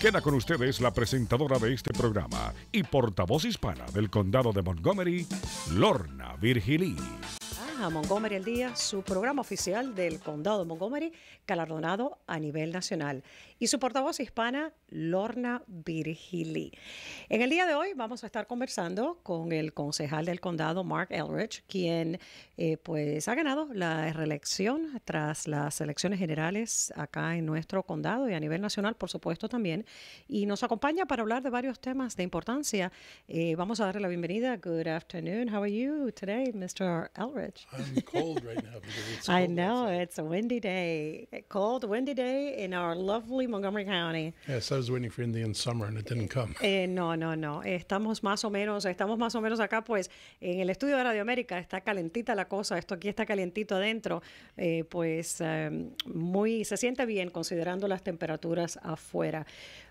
Queda con ustedes la presentadora de este programa y portavoz hispana del condado de Montgomery, Lorna Virgilí a Montgomery el Día, su programa oficial del Condado de Montgomery, galardonado a nivel nacional, y su portavoz hispana, Lorna Virgili. En el día de hoy vamos a estar conversando con el concejal del condado, Mark Elrich, quien eh, pues ha ganado la reelección tras las elecciones generales acá en nuestro condado y a nivel nacional, por supuesto, también, y nos acompaña para hablar de varios temas de importancia. Eh, vamos a darle la bienvenida. Good afternoon. How are you today, Mr. Elrich? I'm cold right now because it's. I know it's a windy day, a cold, windy day in our lovely Montgomery County. Yes, I was waiting for Indian summer and it didn't come. Eh, eh, no, no, no. Estamos más o menos, estamos más o menos acá, pues, en el estudio de Radio América está calentita la cosa. Esto aquí está calentito adentro, eh, pues, eh, muy se siente bien considerando las temperaturas afuera.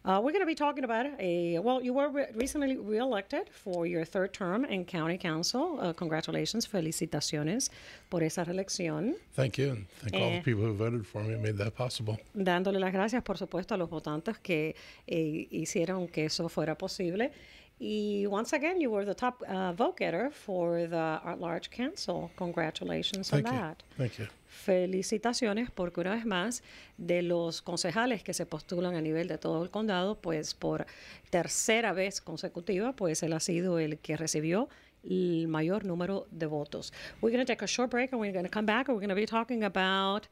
Uh, we're going to be talking about a well, you were re- recently reelected for your third term in County Council. Uh, congratulations, felicitaciones por esa reelección. Thank you, and thank eh, all the eh, people who voted for me and made that possible. Dándole las gracias, por supuesto, a los votantes que eh, hicieron que eso fuera posible. Y once again, you were the top uh, vote getter for the At Large Council. Congratulations on that. Thank you. Felicitaciones porque una vez más de los concejales que se postulan a nivel de todo el condado, pues por tercera vez consecutiva, pues él ha sido el que recibió el mayor número de votos. We're going to take a short break and we're going to come back and we're going to be talking about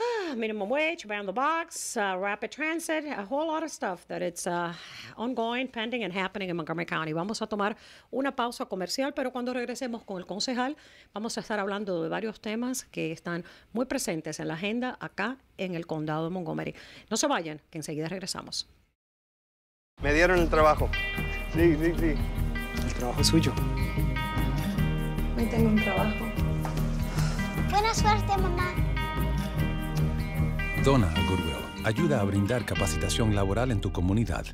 minimum wage, around the box, uh, rapid transit, a whole lot of stuff that it's uh, ongoing, pending and happening in Montgomery County. Vamos a tomar una pausa comercial, pero cuando regresemos con el concejal vamos a estar hablando de varios temas que están muy presentes en la agenda acá en el condado de Montgomery. No se vayan, que enseguida regresamos. Me dieron el trabajo. Sí, sí, sí. El trabajo es suyo. Hoy tengo un trabajo. Buena suerte, mamá. Dona Goodwill ayuda a brindar capacitación laboral en tu comunidad.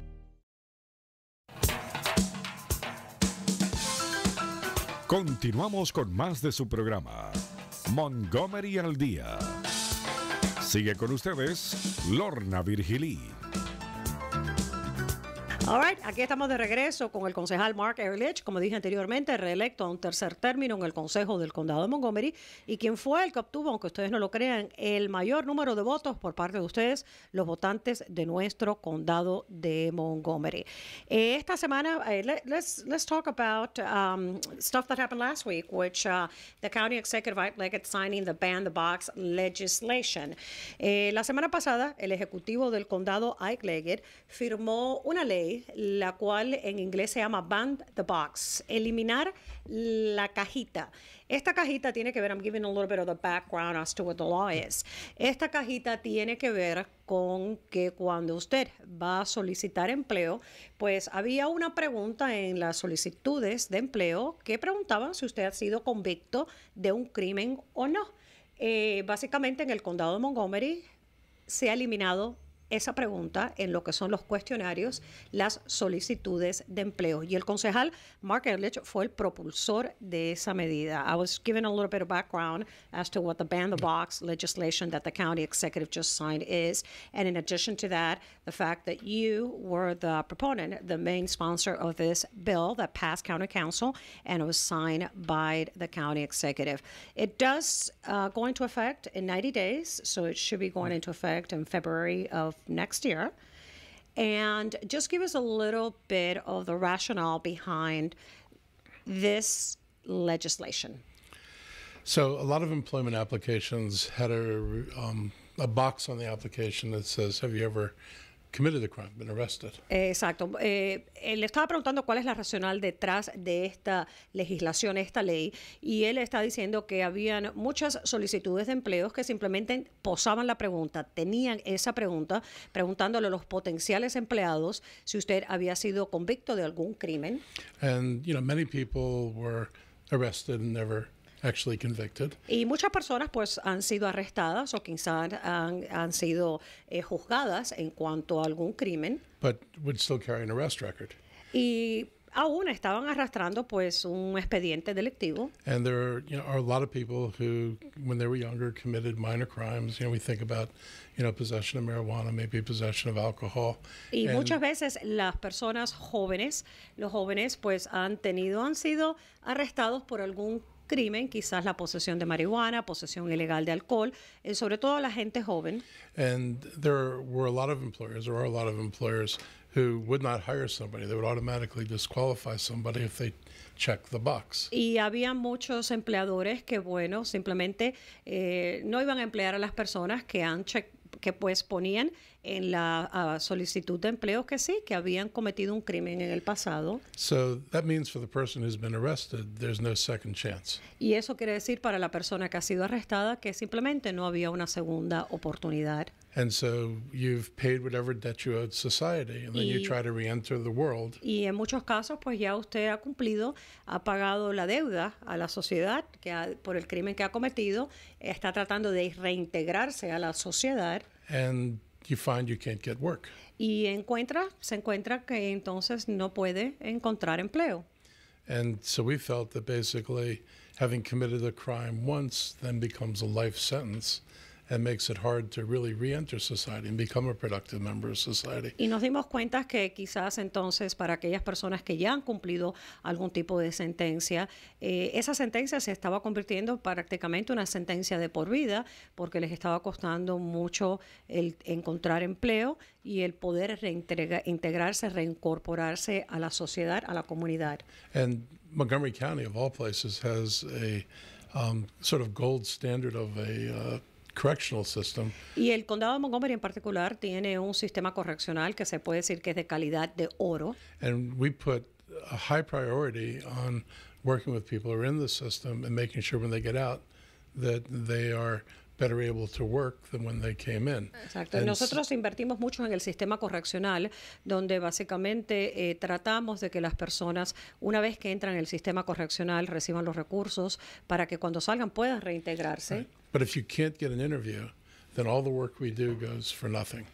Continuamos con más de su programa, Montgomery al Día. Sigue con ustedes Lorna Virgilí. All right, aquí estamos de regreso con el concejal Mark Ehrlich, como dije anteriormente, reelecto a un tercer término en el Consejo del Condado de Montgomery y quien fue el que obtuvo, aunque ustedes no lo crean, el mayor número de votos por parte de ustedes, los votantes de nuestro condado de Montgomery. Eh, esta semana, eh, let's, talk about um, stuff that happened last week, which uh, the county executive Ike Leggett signing the ban the box legislation. Eh, la semana pasada, el ejecutivo del condado Ike Leggett firmó una ley la cual en inglés se llama Band the Box, eliminar la cajita. Esta cajita tiene que ver, I'm giving a little bit of the background as to what the law is. Esta cajita tiene que ver con que cuando usted va a solicitar empleo, pues había una pregunta en las solicitudes de empleo que preguntaban si usted ha sido convicto de un crimen o no. Eh, básicamente en el condado de Montgomery se ha eliminado esa pregunta en lo que son los cuestionarios, las solicitudes de empleo. Y el concejal Mark Ehrlich fue el propulsor de esa medida. I was given a little bit of background as to what the ban the box legislation that the county executive just signed is. And in addition to that, the fact that you were the proponent, the main sponsor of this bill that passed county council and it was signed by the county executive. It does uh, go into effect in 90 days, so it should be going into effect in February of of next year. And just give us a little bit of the rationale behind this legislation. So, a lot of employment applications had a, um, a box on the application that says, Have you ever been arrested. Exacto. Eh, él le estaba preguntando cuál es la racional detrás de esta legislación, esta ley, y él está diciendo que habían muchas solicitudes de empleos que simplemente posaban la pregunta, tenían esa pregunta, preguntándole a los potenciales empleados si usted había sido convicto de algún crimen. And you know, many people were arrested never actually convicted. Y muchas personas pues han sido arrestadas o quizás han, han sido eh, juzgadas en cuanto a algún crimen. But would still carry an arrest record. Y aún estaban arrastrando pues un expediente delictivo. And there are, you know, are a lot of people who, when they were younger, committed minor crimes. You know, we think about, you know, possession of marijuana, maybe possession of alcohol. Y and muchas veces las personas jóvenes, los jóvenes pues han tenido, han sido arrestados por algún crimen, quizás la posesión de marihuana, posesión ilegal de alcohol, eh, sobre todo a la gente joven. And there were a lot of employers, there are a lot of employers who would not hire somebody. They would automatically disqualify somebody if they check the box. Y había muchos empleadores que, bueno, simplemente eh, no iban a emplear a las personas que han que pues ponían en la solicitud de empleo que sí, que habían cometido un crimen en el pasado. Y eso quiere decir para la persona que ha sido arrestada que simplemente no había una segunda oportunidad. y, en muchos casos, pues ya usted ha cumplido, ha pagado la deuda a la sociedad que por el crimen que ha cometido, está tratando de reintegrarse a la sociedad. you find you can't get work. Y encuentra, se encuentra que entonces no puede encontrar empleo. And so we felt that basically having committed a crime once then becomes a life sentence. and makes it hard to really society and become a productive member of society. Y nos dimos cuenta que quizás entonces para aquellas personas que ya han cumplido algún tipo de sentencia, eh, esa sentencia se estaba convirtiendo prácticamente una sentencia de por vida porque les estaba costando mucho el encontrar empleo y el poder reintegrarse, reincorporarse a la sociedad, a la comunidad. And Montgomery County, of all places, has a um, sort of gold standard of a uh, system. Y el condado de Montgomery en particular tiene un sistema correccional que se puede decir que es de calidad de oro. And we put a high priority on working with people who are in the system and making sure when they get out that they are better able to work than when they came in. Exacto. Nosotros invertimos mucho en el sistema correccional, donde básicamente eh, tratamos de que las personas, una vez que entran en el sistema correccional, reciban los recursos para que cuando salgan puedan reintegrarse. But if you can't get an interview, then all the work we do goes for nothing.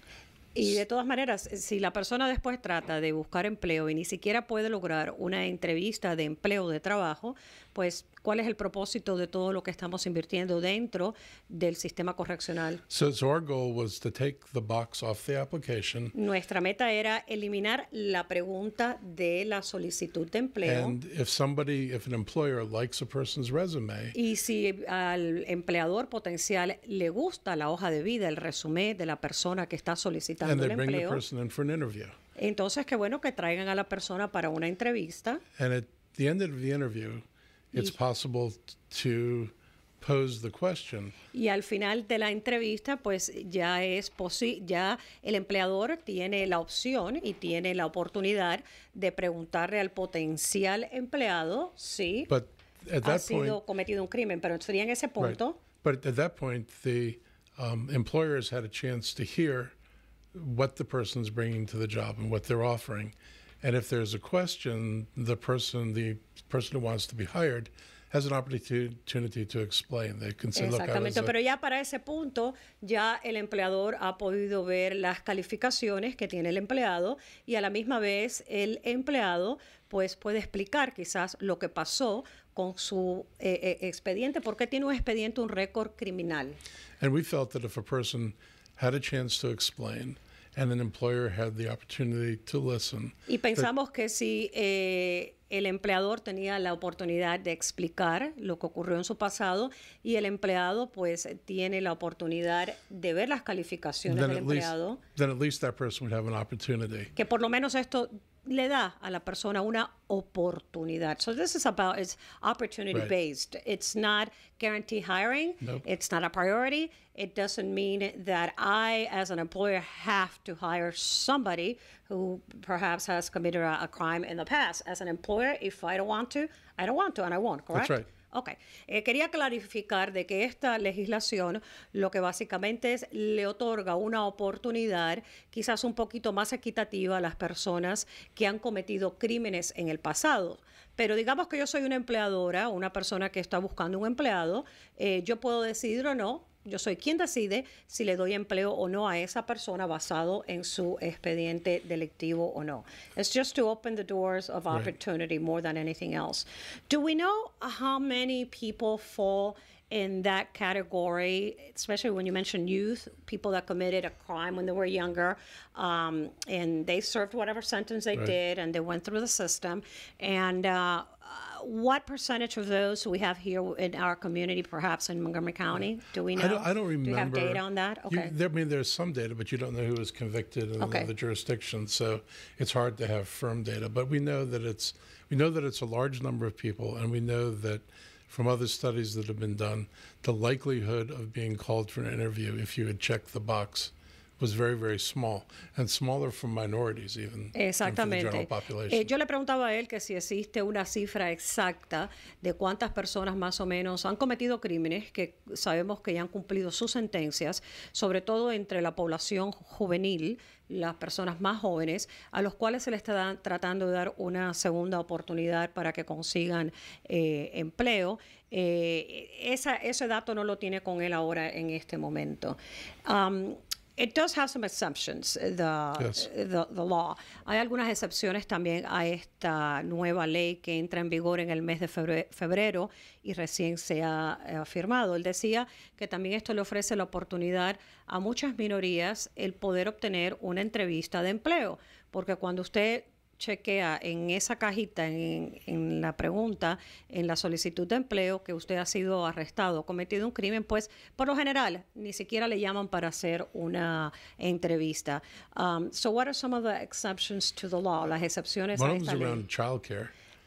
Y de todas maneras, si la persona después trata de buscar empleo y ni siquiera puede lograr una entrevista de empleo de trabajo, pues cuál es el propósito de todo lo que estamos invirtiendo dentro del sistema correccional. Nuestra meta era eliminar la pregunta de la solicitud de empleo. y si al empleador potencial le gusta la hoja de vida, el resumen de la persona que está solicitando el empleo, Entonces, qué bueno que traigan a la persona para una entrevista. It's possible to pose the question. Y al final de la entrevista, pues ya es posi ya el empleador tiene la opción y tiene la oportunidad de preguntarle al potencial empleado si But at that ha sido cometido un crimen, pero sería en ese punto. Right. But at that point, the um, employers had a chance to hear what the person's bringing to the job and what they're offering. And if there's a question, the person, the person who wants to be hired has an opportunity to explain. Exactamente, pero ya para ese punto ya el empleador ha podido ver las calificaciones que tiene el empleado y a la misma vez el empleado pues puede explicar quizás lo que pasó con su eh, eh, expediente, porque tiene un expediente un récord criminal. And we felt that if a person had a chance to explain employer Y pensamos que si eh, el empleador tenía la oportunidad de explicar lo que ocurrió en su pasado y el empleado pues tiene la oportunidad de ver las calificaciones del empleado, que por lo menos esto le da a la persona una oportunidad. So this is about it's opportunity right. based. It's not guaranteed hiring. Nope. It's not a priority. It doesn't mean that I as an employer have to hire somebody who perhaps has committed a, a crime in the past. As an employer, if I don't want to, I don't want to and I won't, correct? That's right. Ok, eh, quería clarificar de que esta legislación lo que básicamente es le otorga una oportunidad quizás un poquito más equitativa a las personas que han cometido crímenes en el pasado. Pero digamos que yo soy una empleadora, una persona que está buscando un empleado, eh, yo puedo decidir o no Yo soy quien decide si le doy empleo o no a esa persona basado en su expediente delictivo o no. It's just to open the doors of opportunity right. more than anything else. Do we know uh, how many people fall in that category, especially when you mention youth, people that committed a crime when they were younger, um, and they served whatever sentence they right. did, and they went through the system, and. Uh, what percentage of those we have here in our community, perhaps in Montgomery County? Do we know? I don't, I don't remember. Do you have data on that? Okay. You, there, I mean, there's some data, but you don't know who was convicted in okay. the jurisdiction, so it's hard to have firm data. But we know that it's we know that it's a large number of people, and we know that from other studies that have been done, the likelihood of being called for an interview if you had checked the box was very, very small, and smaller for minorities even. Exactamente. Eh, yo le preguntaba a él que si existe una cifra exacta de cuántas personas más o menos han cometido crímenes que sabemos que ya han cumplido sus sentencias, sobre todo entre la población juvenil, las personas más jóvenes, a los cuales se le está tratando de dar una segunda oportunidad para que consigan eh, empleo. Eh, esa, ese dato no lo tiene con él ahora en este momento. It does have some exceptions, eh, eh, the, the, law. Hay algunas excepciones también a esta nueva ley que entra en vigor en el mes de febrero, y recién se ha eh, firmado. Él decía que también esto le ofrece la oportunidad a muchas minorías el poder obtener una entrevista de empleo, porque cuando usted chequea en esa cajita, en, la pregunta, en la solicitud de empleo, que usted ha sido arrestado, cometido un crimen, pues por lo general ni siquiera le llaman para hacer una entrevista. Um, so, what are some of the exceptions to the law? Las excepciones a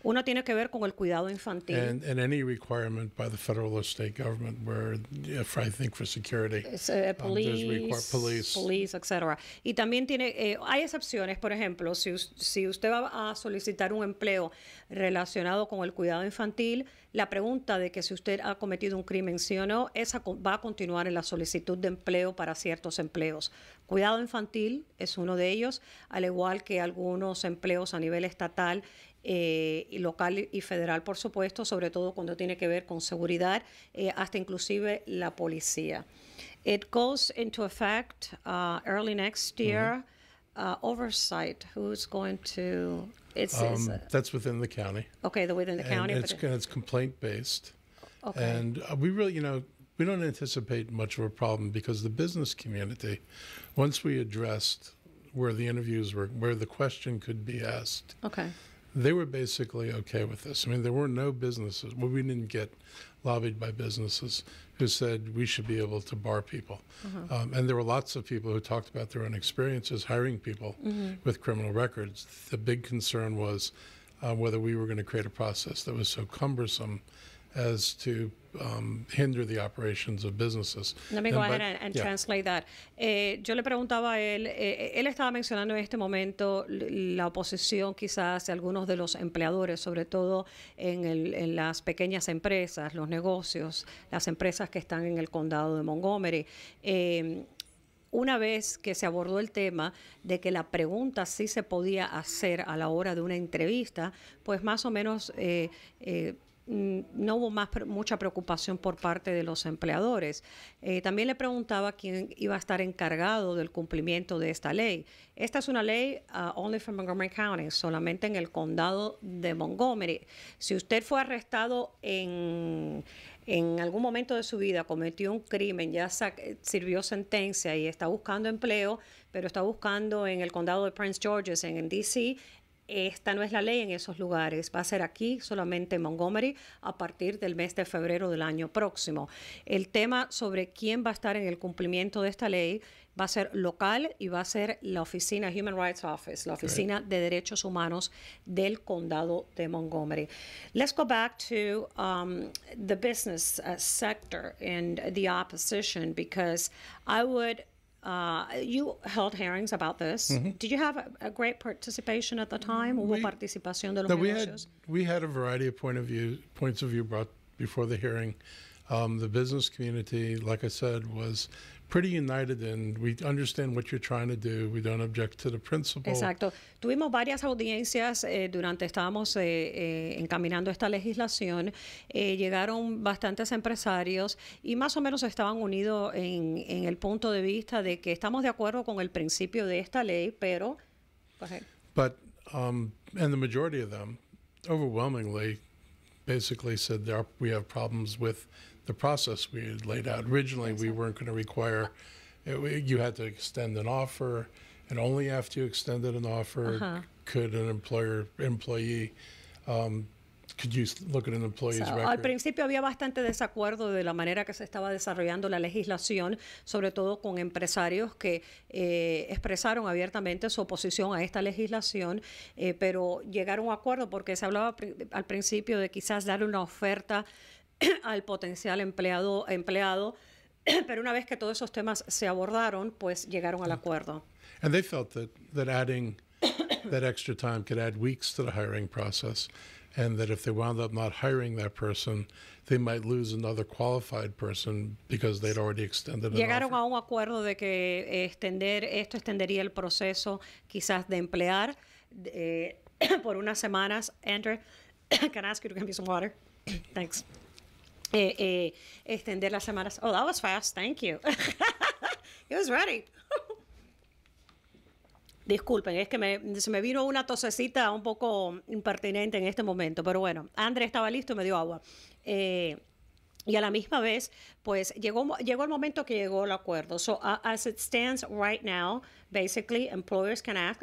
uno tiene que ver con el cuidado infantil. any requirement by the federal or state government I think for security, eh, um, eh, police, police, etc. Y también tiene, eh, hay excepciones, por ejemplo, si, usted va a solicitar un empleo relacionado con el cuidado infantil, la pregunta de que si usted ha cometido un crimen, sí o no, esa va a continuar en la solicitud de empleo para ciertos empleos. Cuidado infantil es uno de ellos, al igual que algunos empleos a nivel estatal eh, local y federal, por supuesto, sobre todo cuando tiene que ver con seguridad, eh, hasta inclusive la policía. It goes into effect uh, early next mm-hmm. year. Mm -hmm. Uh, oversight? Who's going to? It's, um, it's a, that's within the county. Okay, the within the and county. It's, it's complaint based. Okay. And uh, we really, you know, we don't anticipate much of a problem because the business community, once we addressed where the interviews were, where the question could be asked. Okay they were basically okay with this. I mean, there were no businesses. Well, we didn't get lobbied by businesses who said we should be able to bar people. Mm-hmm. Um, and there were lots of people who talked about their own experiences hiring people mm-hmm. with criminal records. The big concern was uh, whether we were going to create a process that was so cumbersome as to um, hinder the operations of businesses. Let me go ahead and, translate that. Eh, yo le preguntaba a él, eh, eh, él estaba mencionando en este momento la oposición quizás de algunos de los empleadores, sobre todo en, las pequeñas empresas, los negocios, las empresas que están en el condado de Montgomery. Em, una vez que se abordó el tema de que la pregunta sí se podía hacer a la hora de una entrevista, pues más o menos eh, Mm, no hubo más mucha preocupación por parte de los empleadores. Eh, también le preguntaba quién iba a estar encargado del cumplimiento de esta ley. Esta es una ley uh, only for Montgomery County, solamente en el condado de Montgomery. Si usted fue arrestado en, en algún momento de su vida, cometió un crimen, ya sirvió sentencia y está buscando empleo, pero está buscando en el condado de Prince George's, en, en DC, esta no es la ley en esos lugares, va a ser aquí solamente en Montgomery a partir del mes de febrero del año próximo. El tema sobre quién va a estar en el cumplimiento de esta ley va a ser local y va a ser la oficina Human Rights Office, la oficina de derechos humanos del condado de Montgomery. Let's go back to um, the business uh, sector and the opposition because I would Uh, you held hearings about this. Mm -hmm. Did you have a, a, great participation at the time? we, participación de los no, we had, we had a variety of point of view, points of view brought before the hearing. Um, the business community, like I said, was pretty united and we understand what you're trying to do. We don't object to the principle. Exacto. Tuvimos varias audiencias eh, durante estábamos eh, eh, encaminando esta legislación. Eh, llegaron bastantes empresarios y más o menos estaban unidos en, en el punto de vista de que estamos de acuerdo con el principio de esta ley, pero. But um, and the majority of them, overwhelmingly, basically said we have problems with the process we had laid out. Originally, we weren't going to require, it, you had to extend an offer, and only after you extended an offer uh -huh. could an employer employee um, could you look at an employee's record. Al principio había bastante desacuerdo de la manera que se estaba desarrollando la legislación, sobre todo con empresarios que eh, expresaron abiertamente su oposición a esta legislación, eh, pero llegaron a acuerdo porque se hablaba al principio de quizás dar una oferta al potencial empleado, empleado. Pero una vez que todos esos temas se abordaron, pues llegaron al acuerdo. And they felt that, that adding that extra time could add weeks to the hiring process, and that if they wound up not hiring that person, they might lose another qualified person because they'd already extended. Llegaron a un acuerdo de que eh, extender esto extendería el proceso quizás de emplear eh, por unas semanas. Andrew, can I ask you to give me some water? Thanks. Eh, eh, extender las semanas. Oh, that was fast. Thank you. It was ready. Disculpen, es que me, se me vino una tosecita un poco impertinente en este momento, pero bueno, André estaba listo y me dio agua. Eh, y a la misma vez, pues llegó, llegó el momento que llegó el acuerdo. So, as it stands right now, basically, employers can ask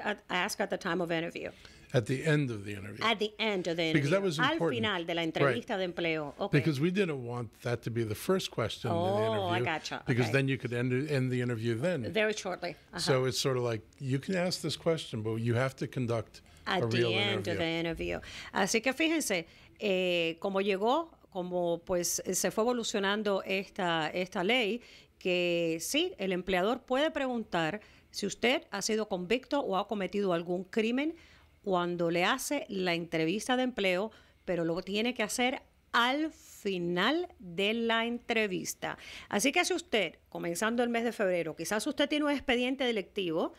at the time of interview. At the end of the interview. At the end of the interview. Because that was important. Al final de la entrevista de empleo. Okay. Because we didn't want that to be the first question oh, in the oh, interview. I gotcha. Because then you could end, end the interview then. Very shortly. So it's sort of like you can ask this question, but you have to conduct At a the end Of the interview. Así que fíjense eh, cómo llegó, como pues se fue evolucionando esta esta ley que sí, el empleador puede preguntar si usted ha sido convicto o ha cometido algún crimen cuando le hace la entrevista de empleo, pero lo tiene que hacer al final de la entrevista. Así que si usted, comenzando el mes de febrero, quizás usted tiene un expediente delictivo,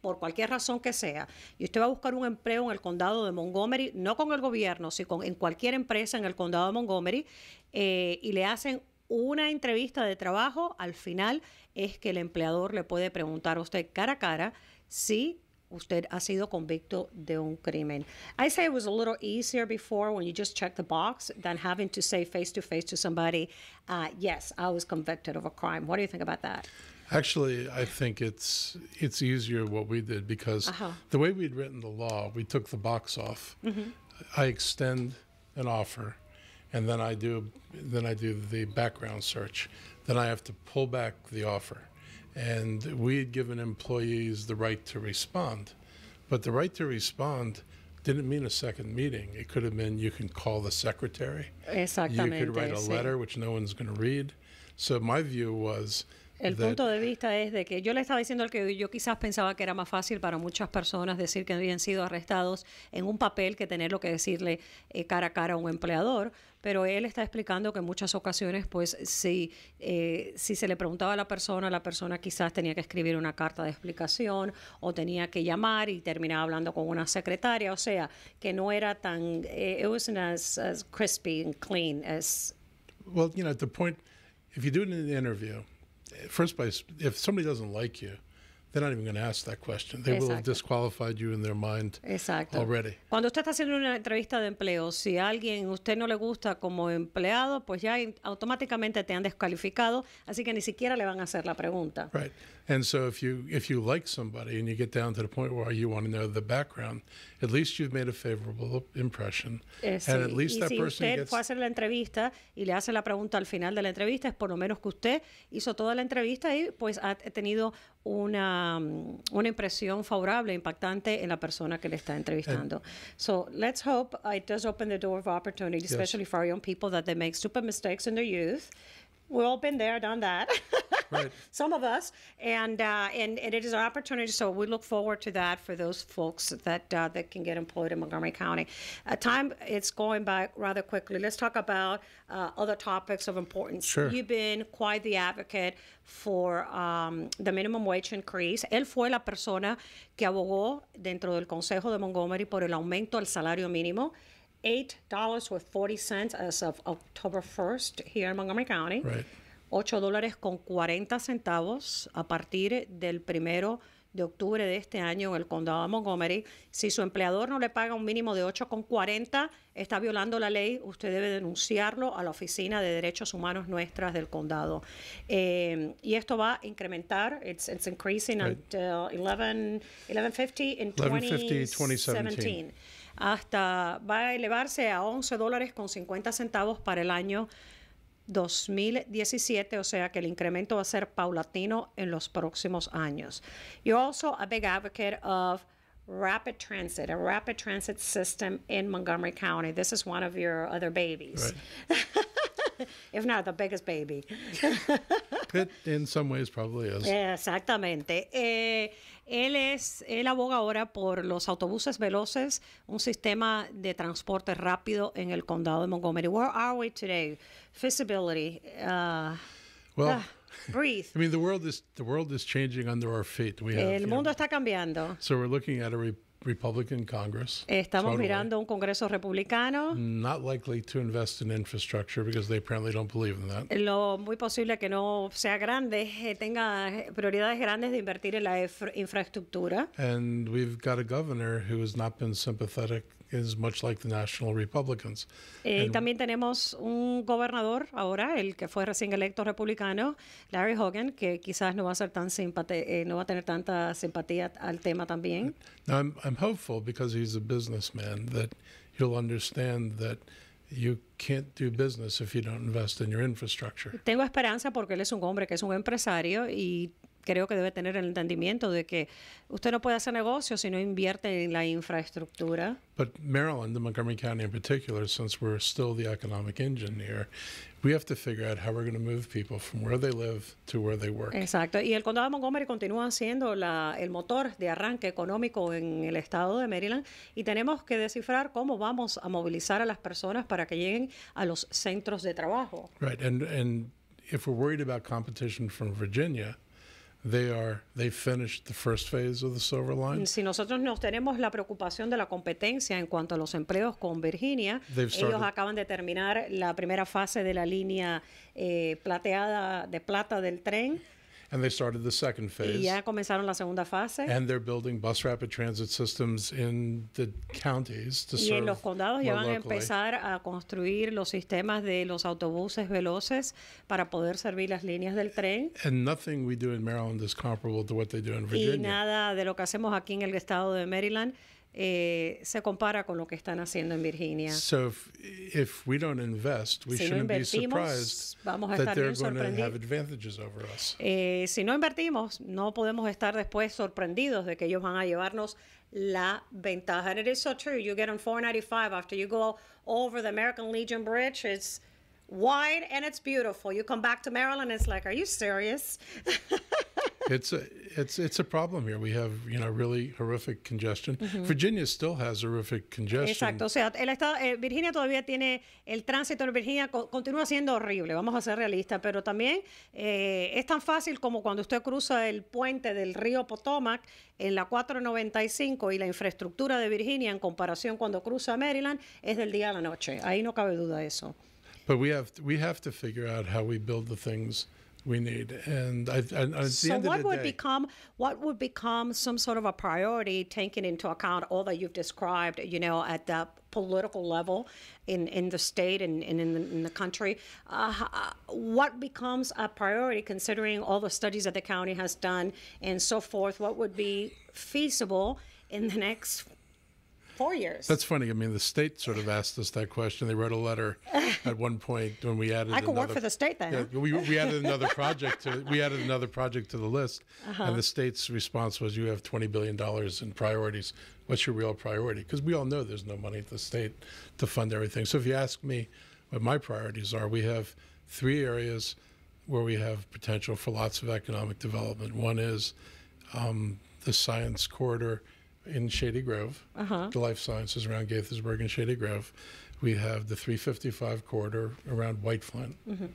por cualquier razón que sea, y usted va a buscar un empleo en el condado de Montgomery, no con el gobierno, sino en cualquier empresa en el condado de Montgomery, eh, y le hacen una entrevista de trabajo, al final es que el empleador le puede preguntar a usted cara a cara si usted ha sido convicto de un crimen. I say it was a little easier before when you just check the box than having to say face to face to somebody, uh, yes, I was convicted of a crime. What do you think about that? Actually, I think it's it's easier what we did because uh -huh. the way we'd written the law, we took the box off. Mm -hmm. I extend an offer, and then I do then I do the background search. Then I have to pull back the offer and we had given employees the right to respond. But the right to respond didn't mean a second meeting. It could have been you can call the secretary. You could write a letter, which no one's going to read. So my view was El punto de vista es de que yo le estaba diciendo al que yo quizás pensaba que era más fácil para muchas personas decir que habían sido arrestados en un papel que tener lo que decirle eh, cara a cara a un empleador, pero él está explicando que en muchas ocasiones, pues si, eh, si se le preguntaba a la persona, la persona quizás tenía que escribir una carta de explicación o tenía que llamar y terminaba hablando con una secretaria, o sea, que no era tan, eh, it crispy and clean as... Well, you know, at the point, if you do it an interview... first place, if somebody doesn't like you, They're not even going to ask that question. They will have disqualified you in their mind Exacto. already. Cuando usted está haciendo una entrevista de empleo, si a alguien usted no le gusta como empleado, pues ya automáticamente te han descalificado, así que ni siquiera le van a hacer la pregunta. Right. And so if you if you like somebody and you get down to the point where you want to know the background, at least you've made a favorable impression. Eh, and at least that si person usted gets... fue a hacer la entrevista y le hace la pregunta al final de la entrevista, es por lo menos que usted hizo toda la entrevista y pues ha tenido una, mm, una impresión favorable, impactante en la persona que le está entrevistando. And eh. so let's hope uh, it does open the door of opportunity, especially yes. for our young people, that they make stupid mistakes in their youth we've all been there, done that. Right. Some of us, and, uh, and and it is an opportunity. So we look forward to that for those folks that uh, that can get employed in Montgomery County. Uh, time it's going by rather quickly. Let's talk about uh, other topics of importance. Sure. You've been quite the advocate for um, the minimum wage increase. Él fue la persona que abogó dentro del Consejo de Montgomery por el aumento al salario mínimo. $8.40 as of October 1st here in Montgomery County. Right. 8 dólares con 40 centavos a partir del primero de octubre de este año en el condado de Montgomery. Si su empleador no le paga un mínimo de 8,40, está violando la ley, usted debe denunciarlo a la Oficina de Derechos Humanos nuestras del condado. Eh, y esto va a incrementar, it's, it's increasing until 11, 11.50 in 1150, 2017 hasta va a elevarse a 11 dólares con 50 centavos para el año 2017, o sea que el incremento va a ser paulatino en los próximos años. You're also a big advocate of rapid transit, a rapid transit system in Montgomery County. This is one of your other babies. If not the biggest baby. En in some ways, probably is. Exactamente. Eh, él es, el aboga ahora por los autobuses veloces, un sistema de transporte rápido en el condado de Montgomery. Where are we today? Feasibility. Uh, well. Ah, breathe. I mean, the world is the world is changing under our feet. We have, El mundo está cambiando. So we're looking at a Republican Congress. Estamos so mirando un Congreso republicano. Not likely to invest in infrastructure because they apparently don't believe in that. Lo muy posible que no sea grande, eh, tenga eh, prioridades grandes de invertir en la infraestructura. And we've got a governor who has not been sympathetic is much like the National Republicans. Eh, también tenemos un gobernador ahora, el que fue recién electo republicano, Larry Hogan, que quizás no va a ser tan eh, no va a tener tanta simpatía al tema también. Now I'm, I'm hopeful because he's a businessman that he'll understand that you can't do business if you don't invest in your infrastructure. Tengo esperanza porque él es un hombre que es un empresario y creo que debe tener el entendimiento de que usted no puede hacer negocio si no invierte en la infraestructura. But Maryland, the Montgomery County in particular, since we're still the economic engine here, we have to figure out how we're going to move people from where they live to where they work. Exacto. Y el condado de Montgomery continúa siendo la, el motor de arranque económico en el estado de Maryland y tenemos que descifrar cómo vamos a movilizar a las personas para que lleguen a los centros de trabajo. Right. And, and if we're worried about competition from Virginia, si nosotros nos tenemos la preocupación de la competencia en cuanto a los empleos con Virginia, ellos acaban de terminar la primera fase de la línea eh, plateada de plata del tren. And they started the second phase. Y ya comenzaron la segunda fase. And they're building bus rapid transit systems in the counties to y en los condados ya van a empezar a construir los sistemas de los autobuses veloces para poder servir las líneas del tren. And nothing we do in Maryland is comparable to what they do in Virginia. Y nada de lo que hacemos aquí en el estado de Maryland eh, se compara con lo que están haciendo en Virginia. So if, we don't invest, we si no shouldn't be surprised vamos a estar eh, si no invertimos, no podemos estar después sorprendidos de que ellos van a llevarnos la ventaja. And it is so true. You get on 495 after you go over the American Legion Bridge. It's wide and it's beautiful. You come back to Maryland, it's like, are you serious? it's es it's a problem here. We have, you know, really horrific congestion. Virginia still has horrific congestion. Exacto, o sea, el estado, eh, Virginia todavía tiene el tránsito en Virginia continúa siendo horrible. Vamos a ser realistas, pero también eh, es tan fácil como cuando usted cruza el puente del río Potomac en la 495 y la infraestructura de Virginia en comparación cuando cruza Maryland es del día a la noche. Ahí no cabe duda eso. But we have we have to figure out how we build the things we need. And I, I, so, what would day, become what would become some sort of a priority, taking into account all that you've described, you know, at the political level in, in the state and, and in, the, in the country. Uh, uh what becomes a priority considering all the studies that the county has done and so forth? What would be feasible in the next four years. That's funny. I mean, the state sort of asked us that question. They wrote a letter at one point when we added. I could another, work for the state then. Yeah, we, we added another project to we added another project to the list, uh-huh. and the state's response was, "You have twenty billion dollars in priorities. What's your real priority?" Because we all know there's no money at the state to fund everything. So if you ask me, what my priorities are, we have three areas where we have potential for lots of economic development. One is um, the science corridor in Shady Grove, uh-huh. the life sciences around Gaithersburg and Shady Grove. We have the 355 corridor around White Flint. Mm-hmm.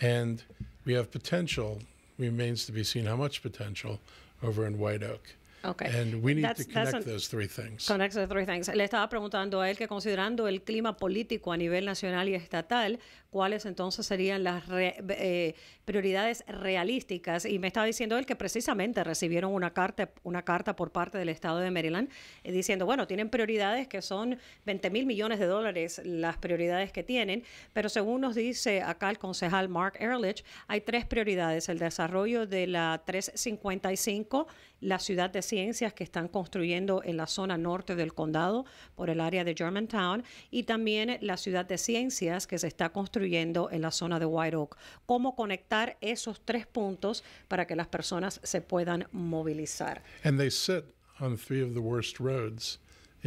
And we have potential, remains to be seen how much potential, over in White Oak. Okay. And we need that's, to connect an, those three things. Connect those three things. Le estaba preguntando a él que considerando el clima político a nivel nacional y estatal, cuáles entonces serían las eh, prioridades realísticas. Y me estaba diciendo él que precisamente recibieron una carta, una carta por parte del Estado de Maryland eh, diciendo, bueno, tienen prioridades que son 20 mil millones de dólares las prioridades que tienen, pero según nos dice acá el concejal Mark Ehrlich, hay tres prioridades, el desarrollo de la 355, la ciudad de ciencias que están construyendo en la zona norte del condado por el área de Germantown y también la ciudad de ciencias que se está construyendo en la zona de White Oak. Cómo conectar esos tres puntos para que las personas se puedan movilizar. And they sit on three of the worst roads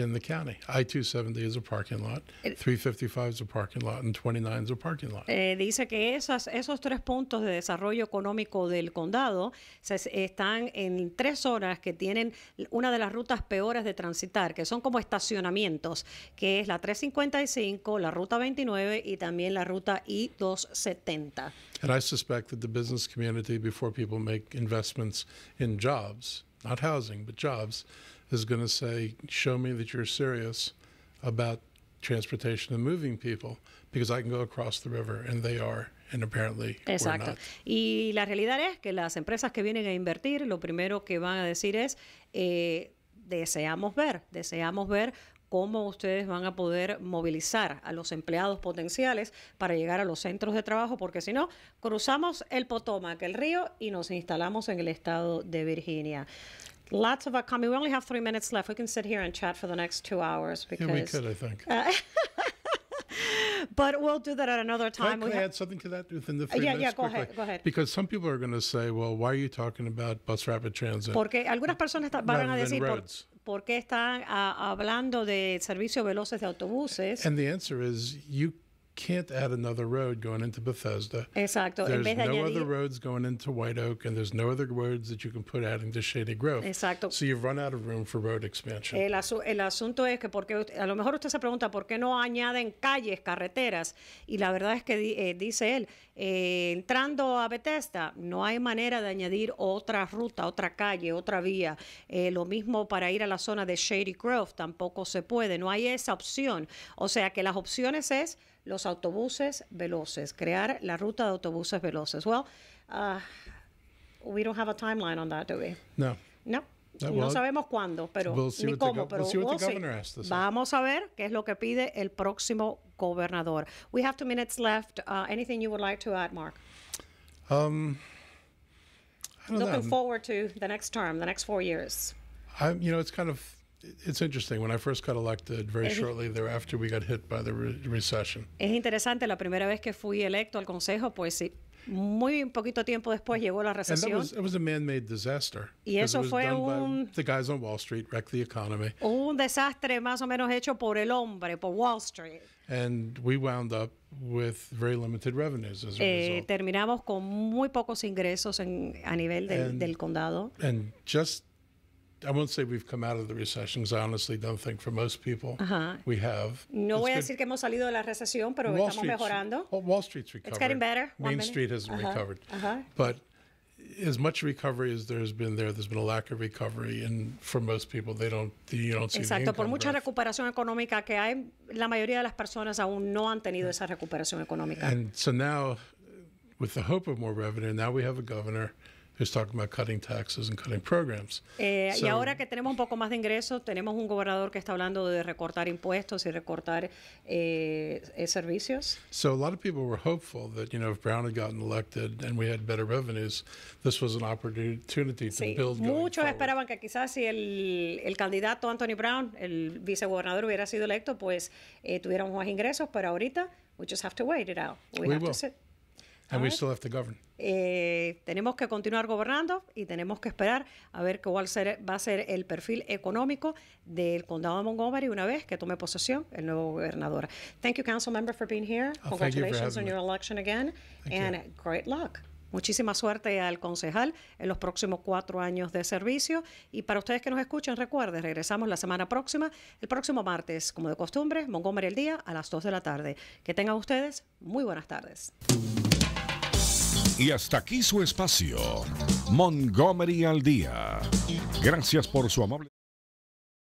in the county. I-270 is a parking lot, 355 eh, is a parking lot, and 29 is a parking lot. Eh, dice que esas, esos tres puntos de desarrollo económico del condado se, están en tres zonas que tienen una de las rutas peores de transitar, que son como estacionamientos, que es la 355, la ruta 29 y también la ruta I-270. And I suspect that the business community, before people make investments in jobs, not housing, but jobs, show me that you're serious about transportation and moving people because I can go across the river and they are and apparently Exacto. Y la realidad es que las empresas que vienen a invertir, lo primero que van a decir es eh, deseamos ver, deseamos ver cómo ustedes van a poder movilizar a los empleados potenciales para llegar a los centros de trabajo, porque si no, cruzamos el Potomac, el río, y nos instalamos en el estado de Virginia. Lots of our We only have three minutes left. We can sit here and chat for the next two hours because yeah, we could, I think. Uh, but we'll do that at another time. Can I, can I add something to that within the three yeah, minutes? Yeah, yeah. go quickly? ahead, go ahead. Because some people are going to say, well, why are you talking about bus rapid transit? Porque algunas personas van a decir, roads. ¿por, qué están uh, hablando de servicio veloces de autobuses? And the answer is, you can't add another road going into Bethesda. Exacto. There's en vez de no añadir... other roads going into White Oak, and there's no other roads that you can put adding to Shady Grove. Exacto. So you've run out of room for road expansion. El, asu el asunto es que porque usted, a lo mejor usted se pregunta por qué no añaden calles, carreteras, y la verdad es que di eh, dice él, eh, entrando a Bethesda no hay manera de añadir otra ruta, otra calle, otra vía. Eh, lo mismo para ir a la zona de Shady Grove tampoco se puede. No hay esa opción. O sea que las opciones es los autobuses veloces, crear la ruta de autobuses veloces. Well, uh, we don't have a timeline on that, do we? No. No. Uh, no, sabemos cuándo, pero vamos a ver qué es lo que pide el próximo gobernador. We have two minutes left. Uh, anything you would like to add, Mark? Um, Looking forward to the next term, the next four years. I'm, you know, it's kind of es interesante. La primera vez que fui electo al consejo, pues sí, muy poquito tiempo después llegó la recesión. Y eso fue un desastre más o menos hecho por el hombre, por Wall Street. And Terminamos con muy pocos ingresos en, a nivel del, condado. just I won't say we've come out of the recession because I honestly don't think for most people we have. No it's voy a decir que hemos salido de la recesión, pero Wall estamos Street's, mejorando. Oh, Wall Street's recovered. It's getting better. Main minute. Street hasn't recovered. But as much recovery as there's been there, there's been a lack of recovery, and for most people, they don't, you don't see Exacto, the por mucha growth. recuperación económica que hay, la mayoría de las personas aún no han tenido esa recuperación económica. And so now, with the hope of more revenue, now we have a governor – who's talking about cutting taxes and cutting programs. Eh, so, y ahora que tenemos un poco más de ingresos, tenemos un gobernador que está hablando de recortar impuestos y recortar eh, eh, servicios. So a lot of people were hopeful that you know if Brown had gotten elected and we had better revenues, this was an opportunity to sí, build. Muchos going esperaban que quizás si el, el candidato Anthony Brown, el vicegobernador, hubiera sido electo, pues eh, tuviéramos más ingresos, pero ahorita we just have to wait it out. We, have will. to sit. And eh, tenemos que continuar gobernando y tenemos que esperar a ver cuál va a ser el perfil económico del condado de Montgomery una vez que tome posesión el nuevo gobernador. Thank you, council member, for being here. Oh, Congratulations on your election again, and great luck. Muchísima suerte al concejal en los próximos cuatro años de servicio. Y para ustedes que nos escuchan, recuerden, regresamos la semana próxima, el próximo martes, como de costumbre, Montgomery el día a las 2 de la tarde. Que tengan ustedes muy buenas tardes. Y hasta aquí su espacio, Montgomery al Día. Gracias por su amable...